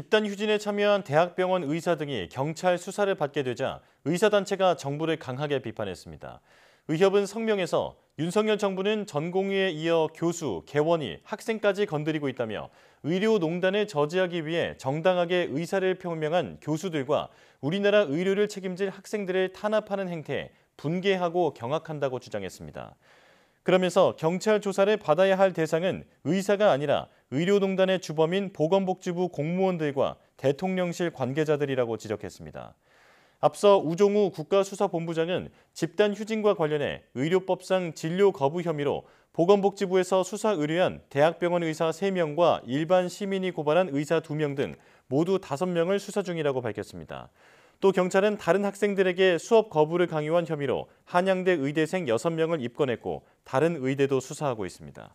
집단 휴진에 참여한 대학병원 의사 등이 경찰 수사를 받게 되자 의사단체가 정부를 강하게 비판했습니다. 의협은 성명에서 윤석열 정부는 전공의에 이어 교수, 개원이, 학생까지 건드리고 있다며 의료농단을 저지하기 위해 정당하게 의사를 표명한 교수들과 우리나라 의료를 책임질 학생들을 탄압하는 행태에 분개하고 경악한다고 주장했습니다. 그러면서 경찰 조사를 받아야 할 대상은 의사가 아니라 의료농단의 주범인 보건복지부 공무원들과 대통령실 관계자들이라고 지적했습니다. 앞서 우종우 국가수사본부장은 집단 휴진과 관련해 의료법상 진료 거부 혐의로 보건복지부에서 수사 의뢰한 대학병원 의사 3명과 일반 시민이 고발한 의사 2명 등 모두 5명을 수사 중이라고 밝혔습니다. 또 경찰은 다른 학생들에게 수업 거부를 강요한 혐의로 한양대 의대생 6명을 입건했고 다른 의대도 수사하고 있습니다.